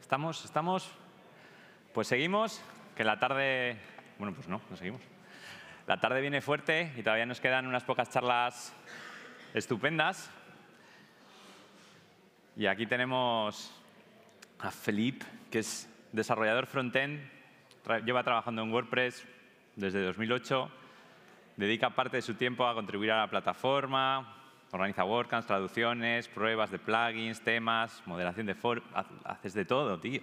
¿Estamos? ¿Estamos? Pues seguimos, que la tarde... Bueno, pues no, no seguimos. La tarde viene fuerte y todavía nos quedan unas pocas charlas estupendas. Y aquí tenemos a Felipe, que es desarrollador frontend, lleva trabajando en WordPress desde 2008, dedica parte de su tiempo a contribuir a la plataforma, organiza WordCamps, traducciones, pruebas de plugins, temas, moderación de for haces de todo, tío.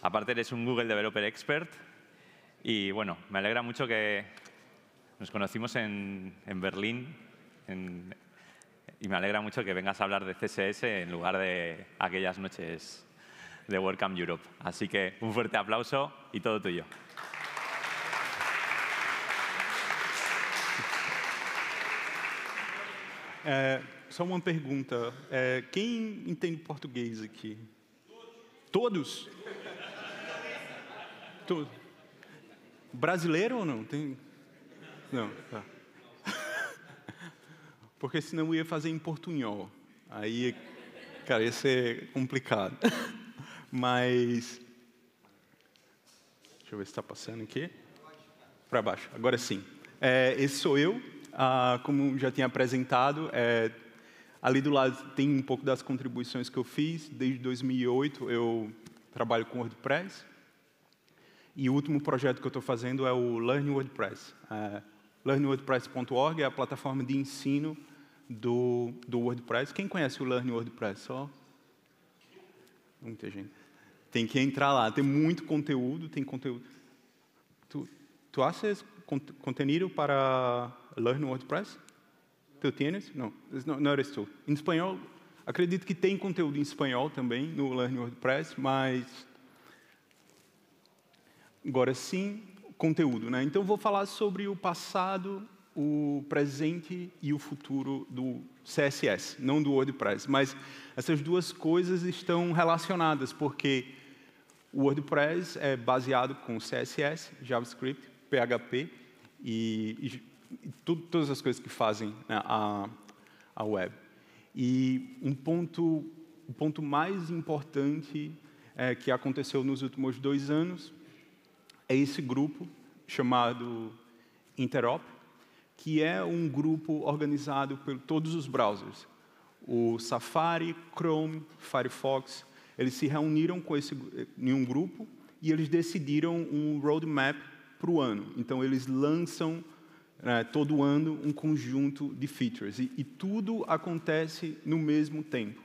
Aparte eres un Google Developer Expert y bueno, me alegra mucho que nos conocimos en, Berlín y me alegra mucho que vengas a hablar de CSS en lugar de aquellas noches de WordCamp Europe. Así que un fuerte aplauso y todo tuyo. É, eh, só pregunta. pergunta. entiende eh, quem entende português Todos? Todos? Brasileiro o no? Não, tá. Porque senão eu ia fazer em portunhol. Aí, cara, ia ser complicado. Mas. Deixa eu ver se está passando aqui. Para baixo, agora sim. É, esse sou eu. Ah, como já tinha apresentado, é, ali do lado tem um pouco das contribuições que eu fiz. Desde 2008 eu trabalho com WordPress. E o último projeto que eu estou fazendo é o Learn WordPress. É, LearnWordPress.org é a plataforma de ensino do, do WordPress. Quem conhece o Learn WordPress? Só muita gente. Tem que entrar lá. Tem muito conteúdo. Tem conteúdo. Tu, tu haces conteúdo para Learn WordPress? Tu tienes? Não, não eres tu. Em espanhol, acredito que tem conteúdo em espanhol também no Learn WordPress, mas agora sim conteúdo. Né? Então, vou falar sobre o passado, o presente e o futuro do CSS, não do WordPress. Mas essas duas coisas estão relacionadas, porque o WordPress é baseado com CSS, JavaScript, PHP e, e tu, todas as coisas que fazem né, a, a web. E um ponto, um ponto mais importante é, que aconteceu nos últimos dois anos é esse grupo chamado Interop, que é um grupo organizado por todos os browsers. O Safari, Chrome, Firefox, eles se reuniram com esse, em um grupo e eles decidiram um roadmap para o ano. Então, eles lançam né, todo ano um conjunto de features e, e, tudo acontece no mesmo tempo.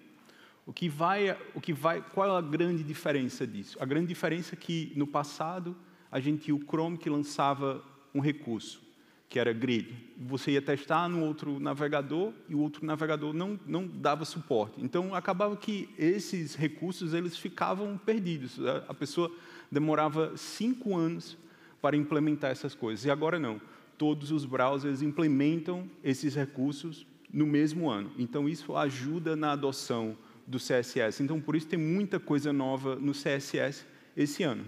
O que vai, o que vai, qual é a grande diferença disso? A grande diferença é que no passado a gente tinha o Chrome que lançava um recurso, que era grid. Você ia testar no outro navegador e o outro navegador não, não dava suporte. Então, acabava que esses recursos eles ficavam perdidos. A pessoa demorava cinco anos para implementar essas coisas. E agora não. Todos os browsers implementam esses recursos no mesmo ano. Então, isso ajuda na adoção do CSS. Então, por isso tem muita coisa nova no CSS esse ano.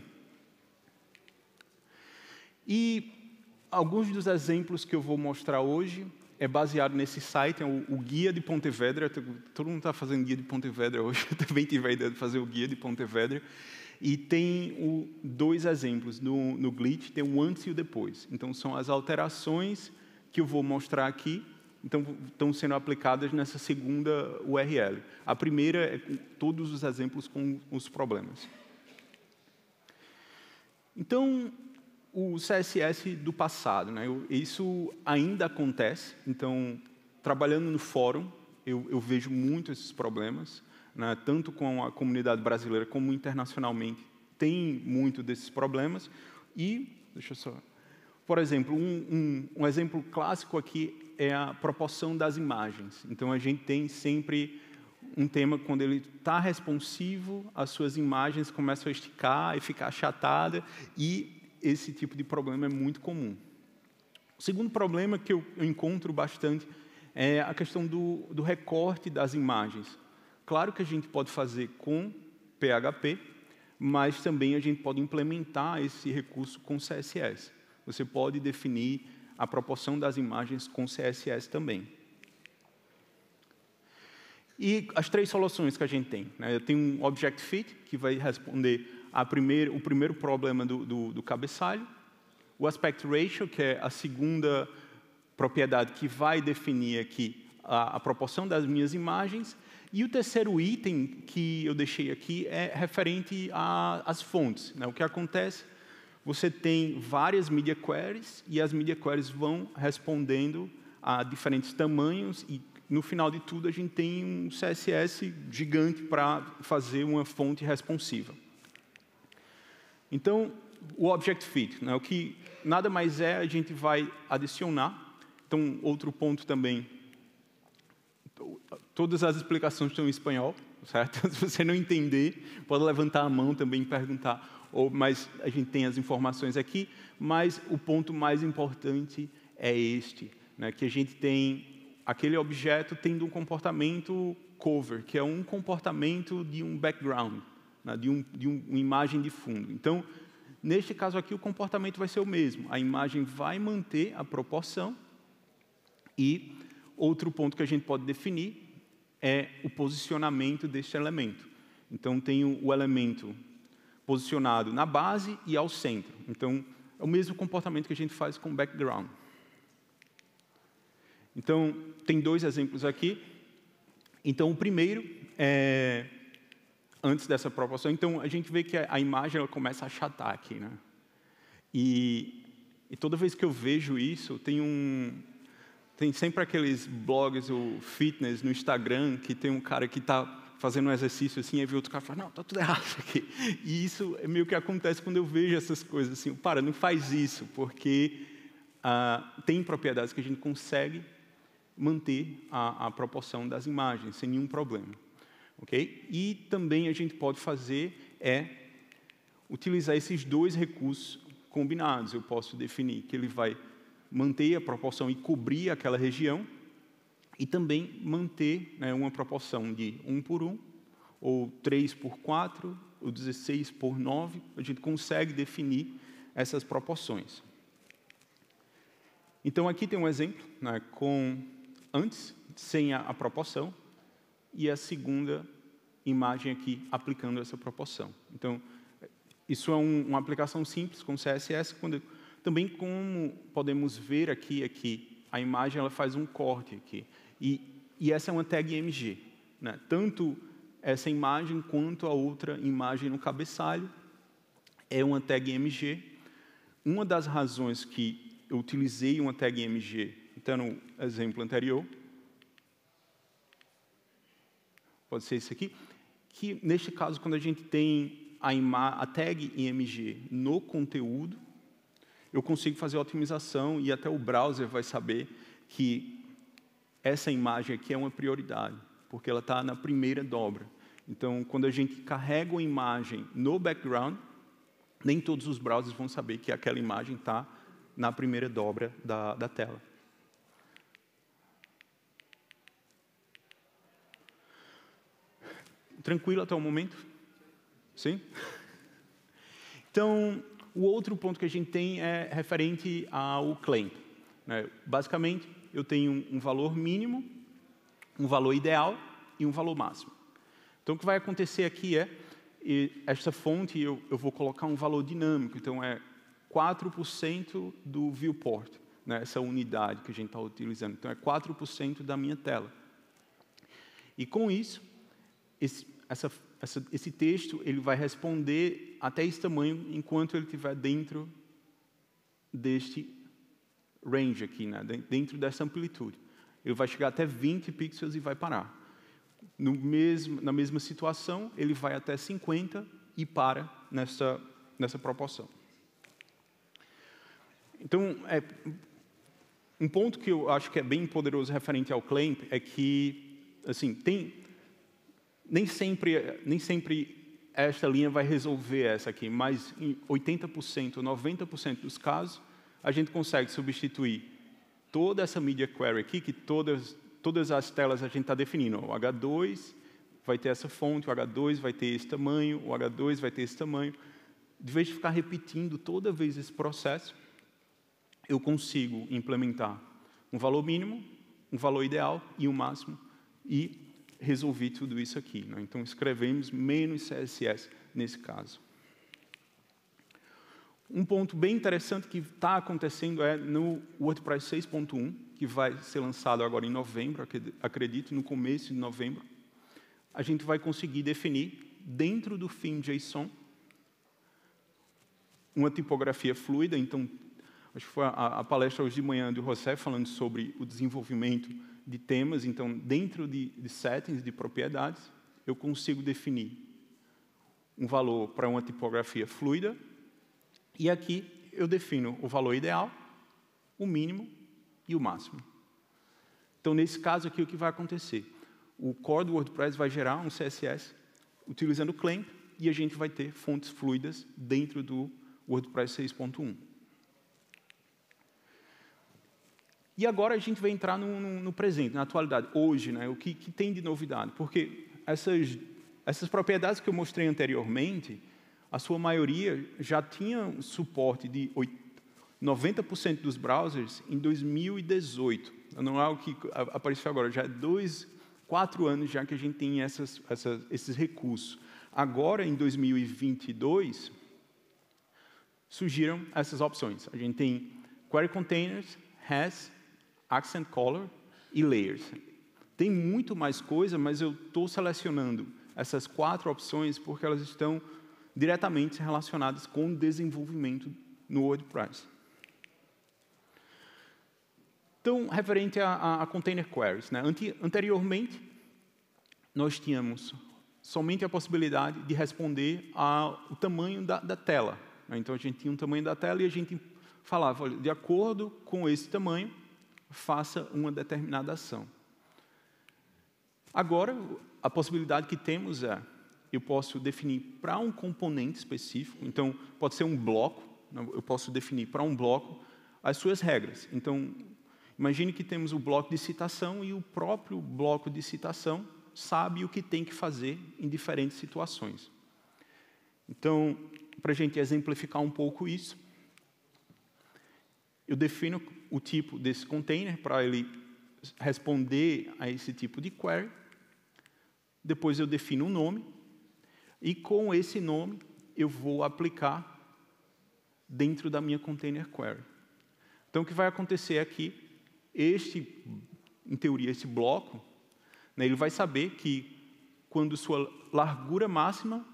E alguns dos exemplos que eu vou mostrar hoje é baseado nesse site, é o, o Guia de Pontevedra. Todo mundo está fazendo Guia de Pontevedra hoje, eu também tive a ideia de fazer o Guia de Pontevedra. E tem o, dois exemplos no, no Glitch, tem o antes e o depois. Então, são as alterações que eu vou mostrar aqui, então, estão sendo aplicadas nessa segunda URL. A primeira é todos os exemplos com os problemas. Então, o CSS do passado. Né? Eu, isso ainda acontece, então, trabalhando no fórum, eu, eu vejo muito esses problemas, né? tanto com a comunidade brasileira como internacionalmente, tem muito desses problemas. E, deixa eu só. Por exemplo, um, um, um exemplo clássico aqui é a proporção das imagens. Então, a gente tem sempre um tema quando ele está responsivo, as suas imagens começam a esticar e ficar achatada, e esse tipo de problema é muito comum. O segundo problema que eu, encontro bastante é a questão do, do recorte das imagens. Claro que a gente pode fazer com PHP, mas também a gente pode implementar esse recurso com CSS. Você pode definir a proporção das imagens com CSS também. E as três soluções que a gente tem. Né? Eu tenho um Object Fit, que vai responder primeir, o primeiro problema do, do, do cabeçalho, o aspect ratio, que é a segunda propriedade que vai definir aqui a, a proporção das minhas imagens, e o terceiro item que eu deixei aqui é referente às fontes. Né? O que acontece? Você tem várias media queries e as media queries vão respondendo a diferentes tamanhos e no final de tudo a gente tem um CSS gigante para fazer uma fonte responsiva. Então, o object fit, né, o que nada mais é, a gente vai adicionar. Então, outro ponto também, todas as explicações estão em espanhol, certo? Se você não entender, pode levantar a mão também e perguntar, ou, mas a gente tem as informações aqui, mas o ponto mais importante é este, né, que a gente tem aquele objeto tendo um comportamento cover, que é um comportamento de um background. Né, de, um, de um, uma imagem de fundo. Então, neste caso aqui, o comportamento vai ser o mesmo. A imagem vai manter a proporção. E outro ponto que a gente pode definir é o posicionamento deste elemento. Então, tenho o elemento posicionado na base e ao centro. Então, é o mesmo comportamento que a gente faz com background. Então, tem dois exemplos aqui. Então, o primeiro é antes dessa proporção. Então, a gente vê que a, imagem ela começa a achatar aqui. Né? E, e toda vez que eu vejo isso, tem um, tem sempre aqueles blogs, o fitness no Instagram, que tem um cara que está fazendo um exercício assim, aí vê outro cara e fala, não, está tudo errado aqui. E isso é meio que acontece quando eu vejo essas coisas assim, para, não faz isso, porque ah, tem propriedades que a gente consegue manter a, a proporção das imagens sem nenhum problema. E também a gente pode fazer é utilizar esses dois recursos combinados. Eu posso definir que ele vai manter a proporção e cobrir aquela região e também manter né, uma proporção de 1 por 1 ou 3 por 4 ou 16 por 9. A gente consegue definir essas proporções. Então, aqui tem um exemplo né, com antes, sem a, a proporção, e a segunda imagem aqui aplicando essa proporção. Então, isso é um, uma aplicação simples com CSS. Quando, também como podemos ver aqui, aqui é a imagem ela faz um corte aqui. E, e essa é uma tag img. Né? Tanto essa imagem quanto a outra imagem no cabeçalho é uma tag img. Uma das razões que eu utilizei uma tag img, então no exemplo anterior, pode ser isso aqui, que neste caso, quando a gente tem a, a tag IMG no conteúdo, eu consigo fazer a otimização e até o browser vai saber que essa imagem aqui é uma prioridade, porque ela está na primeira dobra. Então, quando a gente carrega uma imagem no background, nem todos os browsers vão saber que aquela imagem está na primeira dobra da, da tela. Tranquilo até o momento? Sim? Então, o outro ponto que a gente tem é referente ao claim. Né? Basicamente, eu tenho um valor mínimo, um valor ideal e um valor máximo. Então, o que vai acontecer aqui é, esta fonte eu, eu vou colocar um valor dinâmico, então é 4% do viewport, né? essa unidade que a gente está utilizando. Então, é 4% da minha tela. E com isso, esse, essa, essa, esse texto ele vai responder até esse tamanho enquanto ele estiver dentro deste range aqui, né? dentro dessa amplitude. Ele vai chegar até 20 pixels e vai parar. No mesmo, na mesma situação, ele vai até 50 e para nessa, nessa proporção. Então, é, um ponto que eu acho que é bem poderoso referente ao clamp é que, assim, tem nem sempre, nem sempre esta linha vai resolver essa aqui, mas em 80%, 90% dos casos, a gente consegue substituir toda essa media query aqui, que todas, todas as telas a gente está definindo. O H2 vai ter essa fonte, o H2 vai ter esse tamanho, o H2 vai ter esse tamanho. De vez de ficar repetindo toda vez esse processo, eu consigo implementar um valor mínimo, um valor ideal e o um máximo, e resolvi tudo isso aqui. Né? Então, escrevemos menos CSS nesse caso. Um ponto bem interessante que está acontecendo é no WordPress 6.1, que vai ser lançado agora em novembro, acredito, no começo de novembro, a gente vai conseguir definir, dentro do fim JSON, uma tipografia fluida. Então, acho que foi a, a palestra hoje de manhã do José falando sobre o desenvolvimento de temas, então, dentro de, de settings, de propriedades, eu consigo definir um valor para uma tipografia fluida, e aqui eu defino o valor ideal, o mínimo e o máximo. Então, nesse caso aqui, o que vai acontecer? O core do WordPress vai gerar um CSS utilizando o clamp, e a gente vai ter fontes fluidas dentro do WordPress 6.1. E agora a gente vai entrar no, no, no presente, na atualidade, hoje, né, o que, que, tem de novidade? Porque essas, essas propriedades que eu mostrei anteriormente, a sua maioria já tinha suporte de 90% dos browsers em 2018. Não é o que apareceu agora, já é dois, quatro anos já que a gente tem essas, essas, esses recursos. Agora, em 2022, surgiram essas opções. A gente tem Query Containers, REST Accent Color e Layers. Tem muito mais coisa, mas eu estou selecionando essas quatro opções porque elas estão diretamente relacionadas com o desenvolvimento no WordPress. Então, referente a, a container queries, né? anteriormente nós tínhamos somente a possibilidade de responder ao tamanho da, da tela. Né? Então a gente tinha um tamanho da tela e a gente falava, olha, de acordo com esse tamanho, faça uma determinada ação. Agora, a possibilidade que temos é: eu posso definir para um componente específico, então pode ser um bloco, né, eu posso definir para um bloco as suas regras. Então, imagine que temos o bloco de citação e o próprio bloco de citação sabe o que tem que fazer em diferentes situações. Então, para a gente exemplificar um pouco isso, eu defino o tipo desse container para ele responder a esse tipo de query. Depois eu defino um nome. E com esse nome eu vou aplicar dentro da minha container query. Então o que vai acontecer aqui, é este, em teoria, esse bloco, né, ele vai saber que quando sua largura máxima,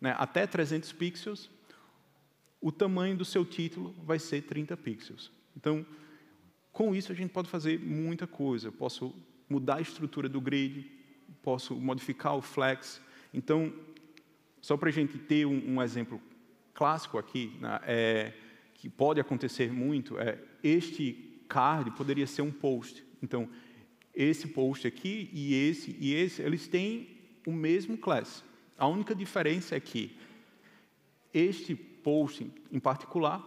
né, até 300 pixels, o tamanho do seu título vai ser 30 pixels. Então, com isso a gente pode fazer muita coisa. Eu posso mudar a estrutura do grid, posso modificar o flex. Então, só para a gente ter um, um exemplo clássico aqui, né, é, que pode acontecer muito, é este card poderia ser um post. Então, esse post aqui e esse e esse, eles têm o mesmo class. A única diferença é que este post em particular,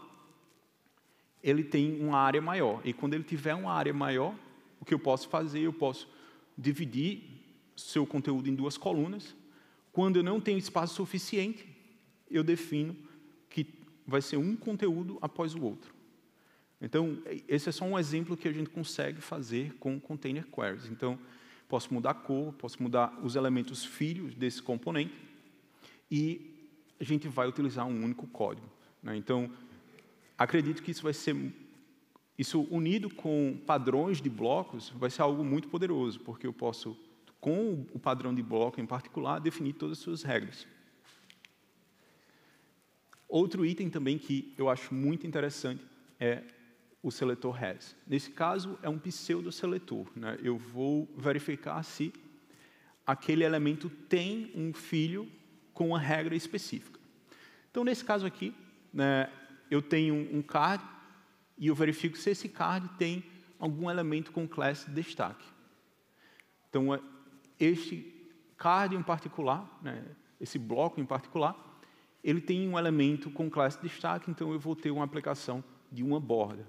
ele tem uma área maior. E quando ele tiver uma área maior, o que eu posso fazer? Eu posso dividir seu conteúdo em duas colunas. Quando eu não tenho espaço suficiente, eu defino que vai ser um conteúdo após o outro. Então, esse é só um exemplo que a gente consegue fazer com container queries. Então, posso mudar a cor, posso mudar os elementos filhos desse componente e a gente vai utilizar um único código. Né? Então, acredito que isso vai ser isso unido com padrões de blocos vai ser algo muito poderoso, porque eu posso, com o padrão de bloco em particular, definir todas as suas regras. Outro item também que eu acho muito interessante é o seletor has Nesse caso, é um pseudo-seletor. Né? Eu vou verificar se aquele elemento tem um filho com uma regra específica. Então, nesse caso aqui, né, eu tenho um card e eu verifico se esse card tem algum elemento com class destaque. Então, é, este card em particular, né, esse bloco em particular, ele tem um elemento com classe de destaque, então eu vou ter uma aplicação de uma borda.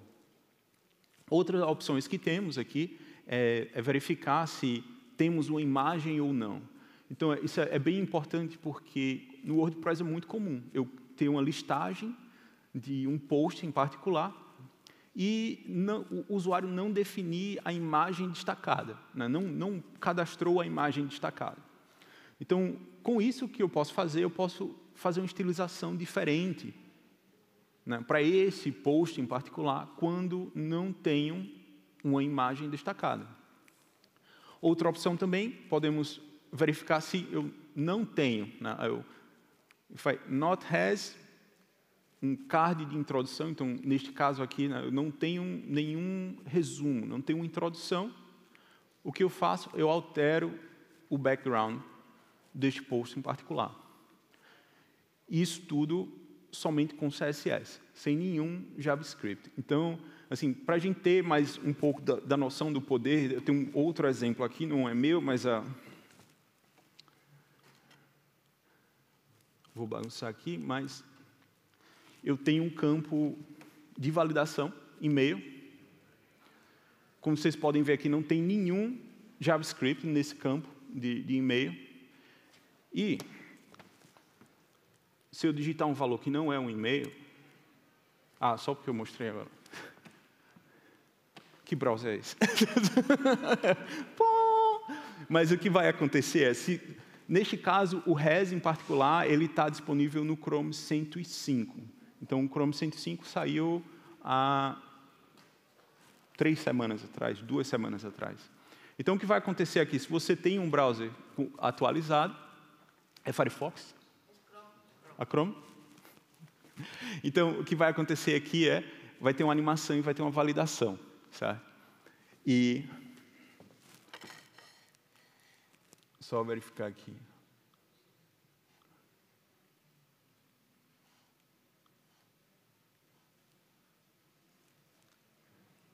Outras opções que temos aqui é, é verificar se temos uma imagem ou não. Então, é, isso é, é bem importante porque no WordPress é muito comum. Eu ter uma listagem de um post em particular e não, o usuário não definir a imagem destacada, né? não, não cadastrou a imagem destacada. Então, com isso o que eu posso fazer, eu posso fazer uma estilização diferente né? para esse post em particular, quando não tenho uma imagem destacada. Outra opção também, podemos verificar se eu não tenho. Né? Eu, if I not has um card de introdução, então neste caso aqui né, eu não tenho nenhum resumo, não tenho uma introdução. O que eu faço? Eu altero o background deste post em particular. Isso tudo somente com CSS, sem nenhum JavaScript. Então, assim, para a gente ter mais um pouco da, da, noção do poder, eu tenho um outro exemplo aqui, não é meu, mas a vou bagunçar aqui, mas eu tenho um campo de validação, e-mail. Como vocês podem ver aqui, não tem nenhum JavaScript nesse campo de, de e-mail. E se eu digitar um valor que não é um e-mail, ah, só porque eu mostrei agora. Que browser é esse? Mas o que vai acontecer é, se, Neste caso, o RES em particular, ele está disponível no Chrome 105. Então, o Chrome 105 saiu há três semanas atrás, duas semanas atrás. Então, o que vai acontecer aqui? Se você tem um browser atualizado, é Firefox? A Chrome? Então, o que vai acontecer aqui é, vai ter uma animação e vai ter uma validação, certo? E Só verificar aqui.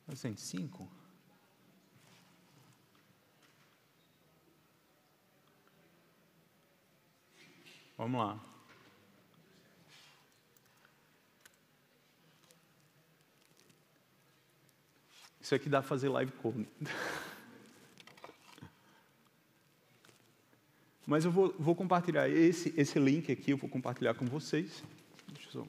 e cinco. Vamos lá. Isso aqui dá para fazer live com. Mas eu vou, vou compartilhar esse, esse link aqui, eu vou compartilhar com vocês. Deixa eu só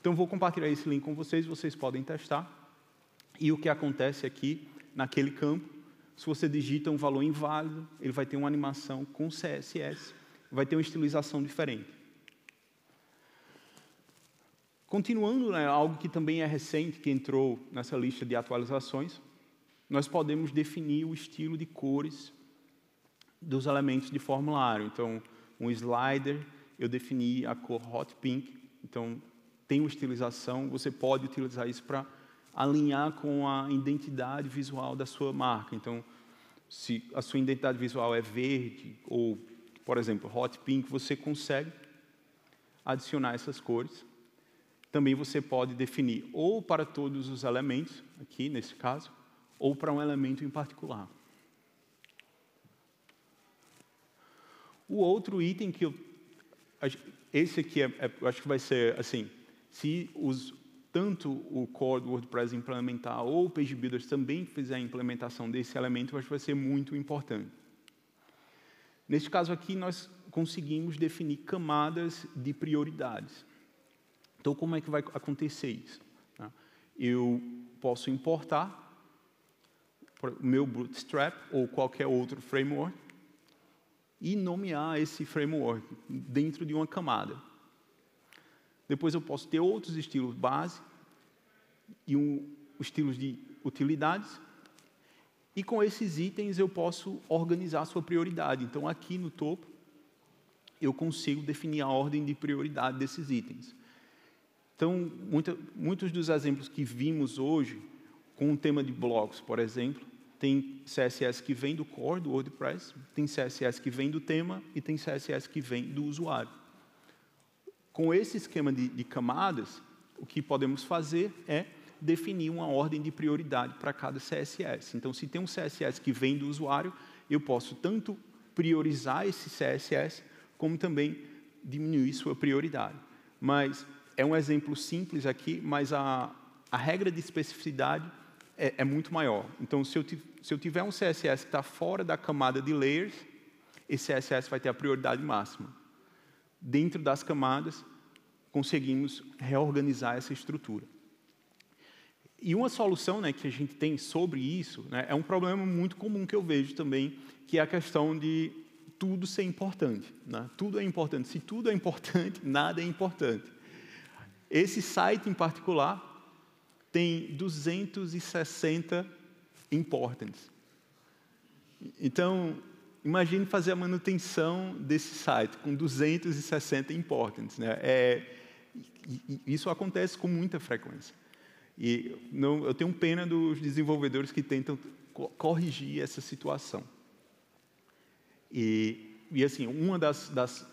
Então, vou compartilhar esse link com vocês, vocês podem testar. E o que acontece aqui, naquele campo, se você digita um valor inválido, ele vai ter uma animação com CSS, vai ter uma estilização diferente. Continuando, né, algo que também é recente, que entrou nessa lista de atualizações, nós podemos definir o estilo de cores dos elementos de formulário. Então, um slider, eu defini a cor hot pink, então tem uma estilização, você pode utilizar isso para alinhar com a identidade visual da sua marca. Então, se a sua identidade visual é verde ou, por exemplo, hot pink, você consegue adicionar essas cores também você pode definir ou para todos os elementos, aqui nesse caso, ou para um elemento em particular. O outro item que eu, esse aqui é, é, eu acho que vai ser assim, se os, tanto o core do WordPress implementar ou o Page Builders também fizer a implementação desse elemento, eu acho que vai ser muito importante. Neste caso aqui, nós conseguimos definir camadas de prioridades. Então, como é que vai acontecer isso? Tá? Eu posso importar o meu Bootstrap ou qualquer outro framework e nomear esse framework dentro de uma camada. Depois eu posso ter outros estilos base e um, estilos de utilidades. E com esses itens eu posso organizar a sua prioridade. Então aqui no topo eu consigo definir a ordem de prioridade desses itens. Então, muita, muitos dos exemplos que vimos hoje, com o tema de blogs, por exemplo, tem CSS que vem do core do WordPress, tem CSS que vem do tema e tem CSS que vem do usuário. Com esse esquema de, de camadas, o que podemos fazer é definir uma ordem de prioridade para cada CSS. Então, se tem um CSS que vem do usuário, eu posso tanto priorizar esse CSS, como também diminuir sua prioridade. Mas é um exemplo simples aqui, mas a, a regra de especificidade é, é muito maior. Então, se eu, se eu tiver um CSS que está fora da camada de layers, esse CSS vai ter a prioridade máxima. Dentro das camadas, conseguimos reorganizar essa estrutura. E uma solução né, que a gente tem sobre isso né, é um problema muito comum que eu vejo também, que é a questão de tudo ser importante. Né? Tudo é importante. Se tudo é importante, nada é importante. Esse site em particular tem 260 importants. Então, imagine fazer a manutenção desse site com 260 importants. Né? É, isso acontece com muita frequência. E não, eu tenho pena dos desenvolvedores que tentam corrigir essa situação. E, e assim, uma das, das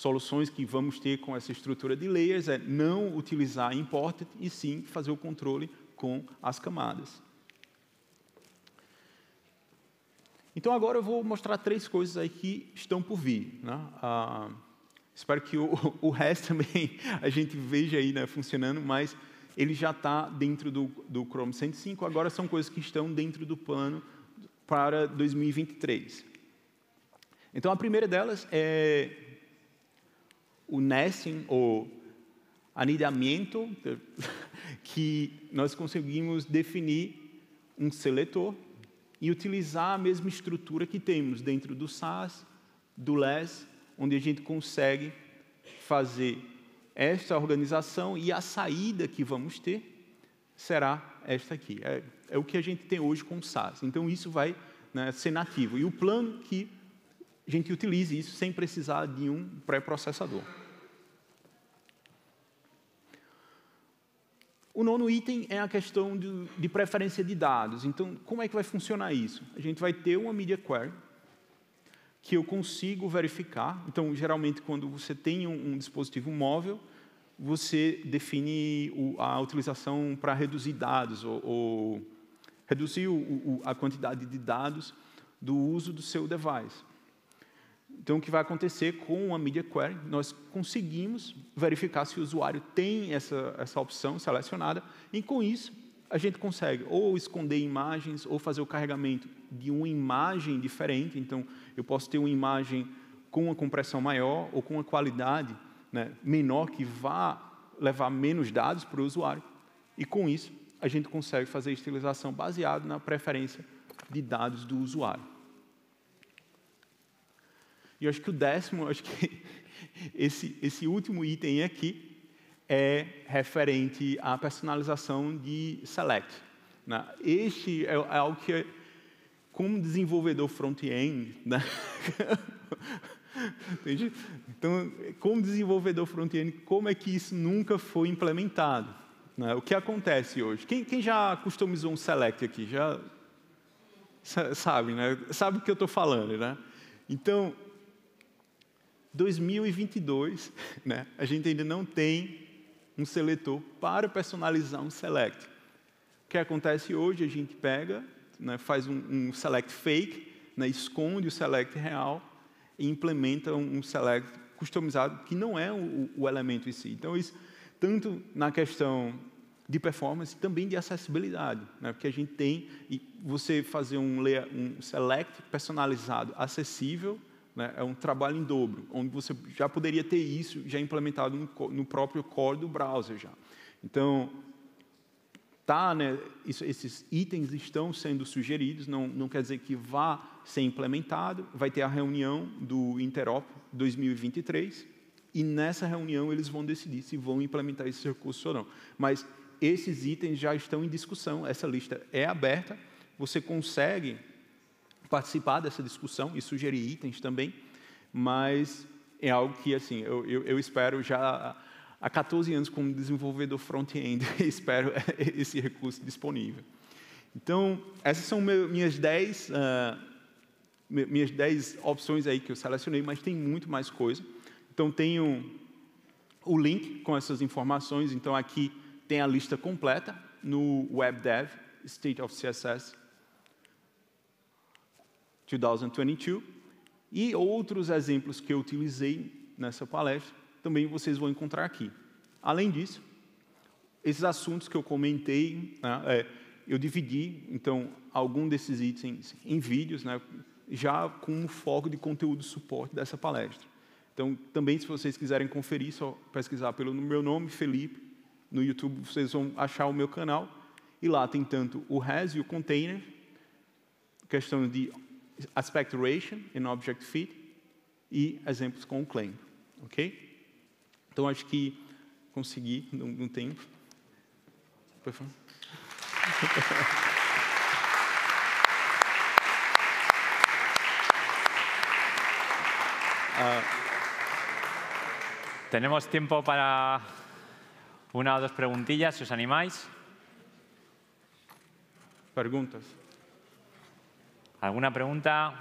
soluções que vamos ter com essa estrutura de layers é não utilizar imported e sim fazer o controle com as camadas. Então agora eu vou mostrar três coisas aí que estão por vir. Né? Ah, espero que o, o, resto também a gente veja aí né, funcionando, mas ele já está dentro do, do Chrome 105, agora são coisas que estão dentro do plano para 2023. Então a primeira delas é o nesting, ou anidamento, que nós conseguimos definir um seletor e utilizar a mesma estrutura que temos dentro do SAS, do LES, onde a gente consegue fazer esta organização e a saída que vamos ter será esta aqui. É, é o que a gente tem hoje com o SAS. Então, isso vai né, ser nativo. E o plano que a gente utilize isso sem precisar de um pré-processador. O nono item é a questão de, de, preferência de dados. Então, como é que vai funcionar isso? A gente vai ter uma media query que eu consigo verificar. Então, geralmente, quando você tem um, um dispositivo móvel, você define o, a utilização para reduzir dados ou, ou reduzir o, o, a quantidade de dados do uso do seu device. Então, o que vai acontecer com a Media Query? Nós conseguimos verificar se o usuário tem essa, essa opção selecionada, e com isso, a gente consegue ou esconder imagens ou fazer o carregamento de uma imagem diferente. Então, eu posso ter uma imagem com uma compressão maior ou com uma qualidade né, menor que vá levar menos dados para o usuário. E com isso, a gente consegue fazer estilização baseado na preferência de dados do usuário. E acho que o décimo, acho que esse, esse último item aqui é referente à personalização de select. Né? Este é, é algo que, como desenvolvedor front-end, né? então, como desenvolvedor front-end, como é que isso nunca foi implementado? Né? O que acontece hoje? Quem, quem já customizou um select aqui? Já sabe, né? Sabe o que eu estou falando, né? Então, 2022, né, a gente ainda não tem um seletor para personalizar um select. O que acontece hoje? A gente pega, né, faz um, um, select fake, né, esconde o select real e implementa um, um select customizado que não é o, o, elemento em si. Então, isso tanto na questão de performance, também de acessibilidade, né, porque a gente tem e você fazer um, um select personalizado, acessível né? É um trabalho em dobro, onde você já poderia ter isso já implementado no próprio core do browser já. Então, tá, né, isso, esses itens estão sendo sugeridos, não, não quer dizer que vá ser implementado. Vai ter a reunião do Interop 2023 e nessa reunião eles vão decidir se vão implementar esses recursos ou não. Mas esses itens já estão em discussão, essa lista é aberta, você consegue participar dessa discussão e sugerir itens também, mas é algo que assim eu, eu, eu espero já há 14 anos como desenvolvedor front-end espero esse recurso disponível. Então essas são minhas 10 uh, ah, minhas dez opções aí que eu selecionei, mas tem muito mais coisa. Então tenho o link com essas informações. Então aqui tem a lista completa no Web Dev State of CSS 2022, e outros exemplos que eu utilizei nessa palestra também vocês vão encontrar aqui. Além disso, esses assuntos que eu comentei, né, é, eu dividi, então, algum desses itens em vídeos, né, já com foco de conteúdo suporte dessa palestra. Então, também, se vocês quiserem conferir, só pesquisar pelo meu nome, Felipe, no YouTube vocês vão achar o meu canal, e lá tem tanto o RES e o Container, questão de aspect ratio em object fit e exemplos com claim, ok? Então acho que consegui num, num tempo. Por favor. Uh, Tenemos tiempo para una o dos preguntillas, si os animáis. Perguntas. ¿Alguna pregunta?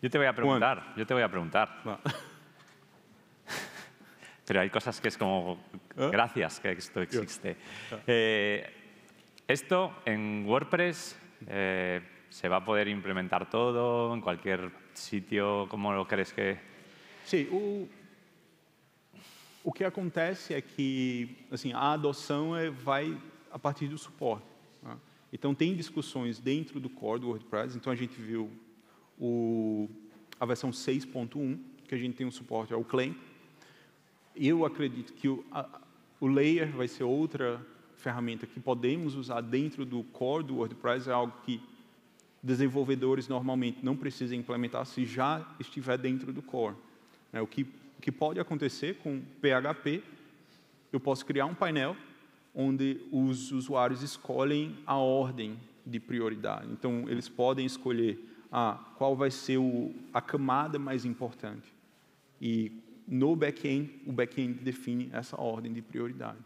Yo te voy a preguntar, yo te voy a preguntar. Pero hay cosas que es como, ¿Eh? gracias que esto existe. Eh, esto en WordPress eh, se va a poder implementar todo, en cualquier sitio, ¿cómo lo crees que...? Sí, o, que acontece es que assim, adopción va a partir del suporte. Então, tem discussões dentro do core do WordPress. Então, a gente viu o, a versão 6.1, que a gente tem um suporte ao claim. Eu acredito que o, a, o layer vai ser outra ferramenta que podemos usar dentro do core do WordPress. É algo que desenvolvedores normalmente não precisam implementar se já estiver dentro do core. Né? O que, o que pode acontecer com PHP, eu posso criar um painel onde os usuários escolhem a ordem de prioridade. Então, eles podem escolher ah, qual vai ser o, a camada mais importante. E no back-end, o back-end define essa ordem de prioridade.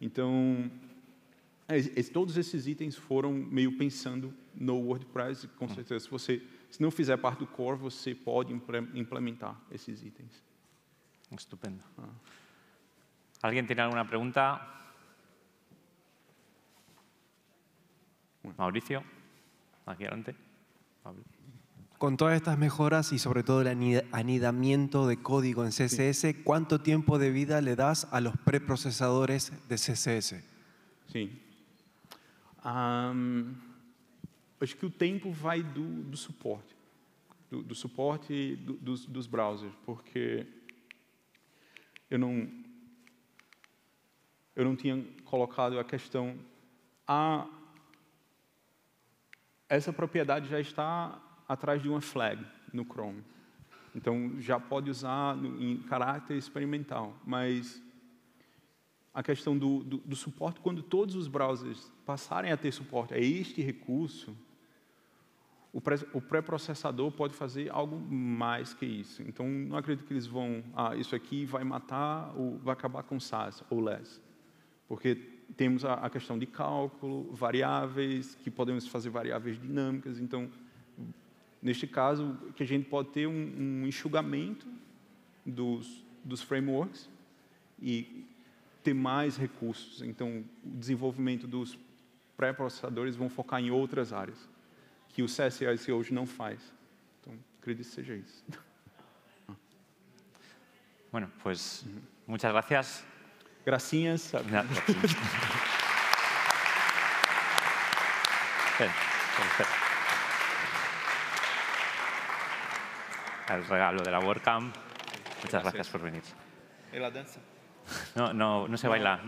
Então, é, é, todos esses itens foram meio pensando no WordPress, com hum. certeza, se você se não fizer parte do core, você pode implementar esses itens. Estupendo. Ah. Alguém tem alguma pergunta? Mauricio, aquí adelante. Con todas estas mejoras y sobre todo el anidamiento de código en CSS, ¿cuánto tiempo de vida le das a los preprocesadores de CSS? Sí. Es que o tiempo vai do, do suporte, do, do suporte dos, browsers, porque eu não eu não tinha colocado a cuestión a ah, Essa propriedade já está atrás de uma flag no Chrome. Então, já pode usar no, em caráter experimental, mas a questão do, do, do, suporte, quando todos os browsers passarem a ter suporte a este recurso, o pré-processador pode fazer algo mais que isso. Então, não acredito que eles vão, ah, isso aqui vai matar, ou vai acabar com SAS ou LESS. Porque temos a, a questão de cálculo, variáveis, que podemos fazer variáveis dinâmicas. Então, neste caso, que a gente pode ter um, um enxugamento dos, dos frameworks e ter mais recursos. Então, o desenvolvimento dos pré-processadores vão focar em outras áreas que o CSS hoje não faz. Então, acredito que seja isso. Bueno, pues muchas gracias. Gracias. El regalo de la WordCamp. Muchas gracias, por venir. ¿Y la danza? No, no, no se baila.